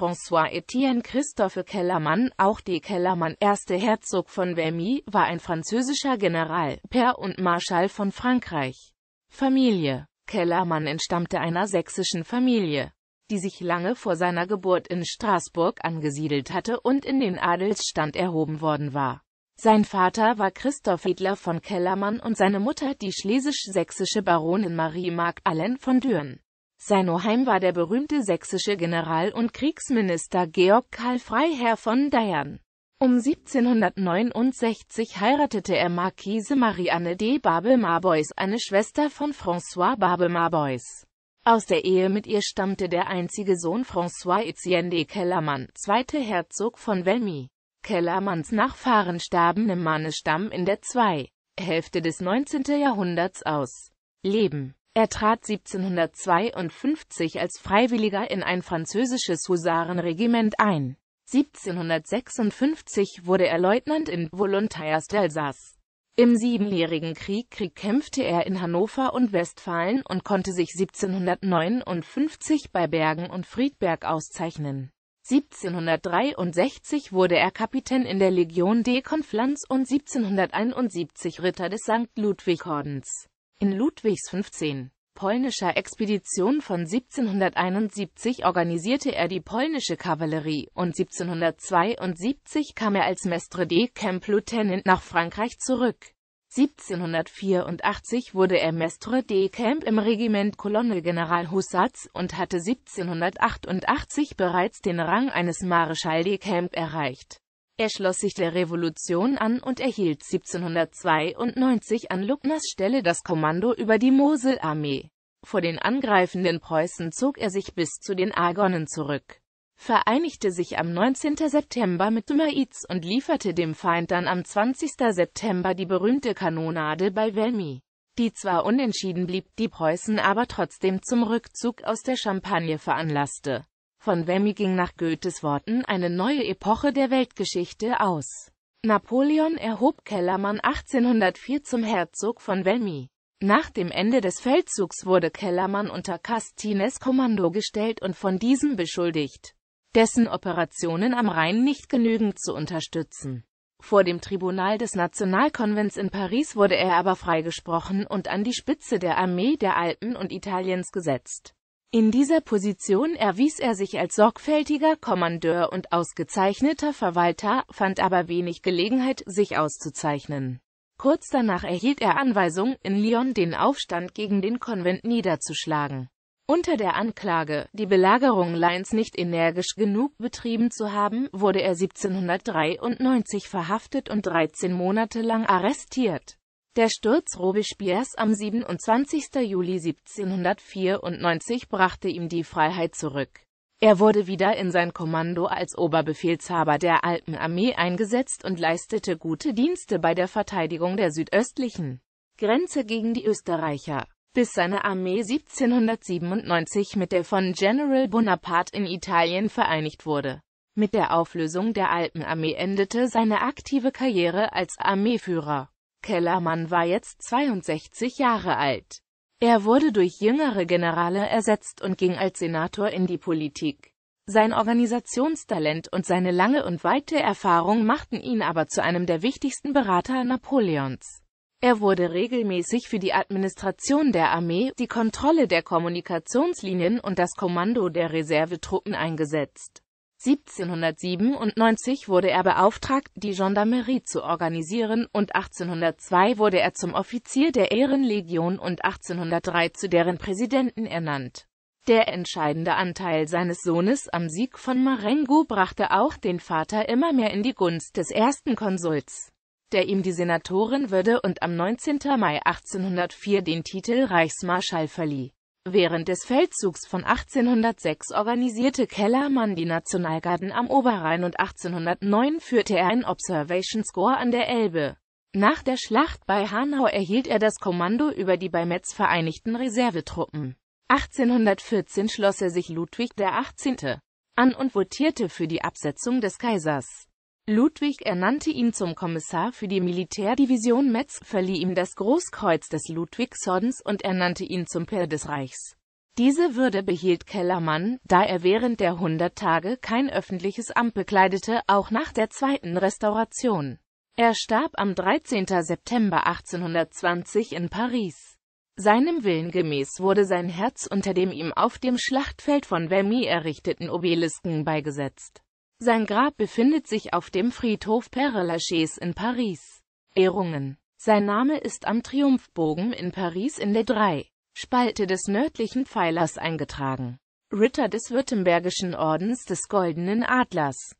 françois Etienne Christophe Kellermann, auch die Kellermann, erste Herzog von Vermi, war ein französischer General, Pair und Marschall von Frankreich. Familie Kellermann entstammte einer sächsischen Familie, die sich lange vor seiner Geburt in Straßburg angesiedelt hatte und in den Adelsstand erhoben worden war. Sein Vater war Christoph Edler von Kellermann und seine Mutter die schlesisch-sächsische Baronin Marie Allen von Düren. Sein Oheim war der berühmte sächsische General und Kriegsminister Georg Karl Freiherr von Dayern. Um 1769 heiratete er Marquise Marianne de Babel-Marbois, eine Schwester von François Babel-Marbois. Aus der Ehe mit ihr stammte der einzige Sohn François-Etienne de Kellermann, zweiter Herzog von Velmy. Kellermanns Nachfahren starben im Mannesstamm in der zwei Hälfte des 19. Jahrhunderts aus. Leben er trat 1752 als Freiwilliger in ein französisches Husarenregiment ein. 1756 wurde er Leutnant in Volontaires d'Alsace. Im Siebenjährigen Krieg, Krieg kämpfte er in Hannover und Westfalen und konnte sich 1759 bei Bergen und Friedberg auszeichnen. 1763 wurde er Kapitän in der Legion de Konflanz und 1771 Ritter des St. Ludwig-Ordens in Ludwigs 15 polnischer Expedition von 1771 organisierte er die polnische Kavallerie und 1772 kam er als Mestre de Camp Lieutenant nach Frankreich zurück. 1784 wurde er Mestre de Camp im Regiment Colonel General Hussatz und hatte 1788 bereits den Rang eines Marschall de Camp erreicht er schloss sich der Revolution an und erhielt 1792 an Lugners Stelle das Kommando über die Moselarmee. Vor den angreifenden Preußen zog er sich bis zu den Argonnen zurück, vereinigte sich am 19. September mit Dumaiz und lieferte dem Feind dann am 20. September die berühmte Kanonade bei Valmy, die zwar unentschieden blieb, die Preußen aber trotzdem zum Rückzug aus der Champagne veranlasste. Von Wemmy ging nach Goethes Worten eine neue Epoche der Weltgeschichte aus. Napoleon erhob Kellermann 1804 zum Herzog von Vimy. Nach dem Ende des Feldzugs wurde Kellermann unter Castines Kommando gestellt und von diesem beschuldigt, dessen Operationen am Rhein nicht genügend zu unterstützen. Vor dem Tribunal des Nationalkonvents in Paris wurde er aber freigesprochen und an die Spitze der Armee der Alpen und Italiens gesetzt. In dieser Position erwies er sich als sorgfältiger Kommandeur und ausgezeichneter Verwalter, fand aber wenig Gelegenheit, sich auszuzeichnen. Kurz danach erhielt er Anweisung, in Lyon den Aufstand gegen den Konvent niederzuschlagen. Unter der Anklage, die Belagerung Lyons nicht energisch genug betrieben zu haben, wurde er 1793 verhaftet und 13 Monate lang arrestiert. Der Sturz Robespierres am 27. Juli 1794 brachte ihm die Freiheit zurück. Er wurde wieder in sein Kommando als Oberbefehlshaber der Alpenarmee eingesetzt und leistete gute Dienste bei der Verteidigung der südöstlichen Grenze gegen die Österreicher, bis seine Armee 1797 mit der von General Bonaparte in Italien vereinigt wurde. Mit der Auflösung der Alpenarmee endete seine aktive Karriere als Armeeführer. Kellermann war jetzt 62 Jahre alt. Er wurde durch jüngere Generale ersetzt und ging als Senator in die Politik. Sein Organisationstalent und seine lange und weite Erfahrung machten ihn aber zu einem der wichtigsten Berater Napoleons. Er wurde regelmäßig für die Administration der Armee, die Kontrolle der Kommunikationslinien und das Kommando der Reservetruppen eingesetzt. 1797 wurde er beauftragt, die Gendarmerie zu organisieren und 1802 wurde er zum Offizier der Ehrenlegion und 1803 zu deren Präsidenten ernannt. Der entscheidende Anteil seines Sohnes am Sieg von Marengo brachte auch den Vater immer mehr in die Gunst des ersten Konsuls, der ihm die Senatorin würde und am 19. Mai 1804 den Titel Reichsmarschall verlieh. Während des Feldzugs von 1806 organisierte Kellermann die Nationalgarden am Oberrhein und 1809 führte er ein Observation Score an der Elbe. Nach der Schlacht bei Hanau erhielt er das Kommando über die bei Metz vereinigten Reservetruppen. 1814 schloss er sich Ludwig XVIII. an und votierte für die Absetzung des Kaisers. Ludwig ernannte ihn zum Kommissar für die Militärdivision Metz, verlieh ihm das Großkreuz des Ludwigsordens und ernannte ihn zum Pair des Reichs. Diese Würde behielt Kellermann, da er während der 100 Tage kein öffentliches Amt bekleidete, auch nach der Zweiten Restauration. Er starb am 13. September 1820 in Paris. Seinem Willen gemäß wurde sein Herz unter dem ihm auf dem Schlachtfeld von Vimy errichteten Obelisken beigesetzt. Sein Grab befindet sich auf dem Friedhof Père Lachaise in Paris. Ehrungen Sein Name ist am Triumphbogen in Paris in der 3. Spalte des nördlichen Pfeilers eingetragen. Ritter des Württembergischen Ordens des Goldenen Adlers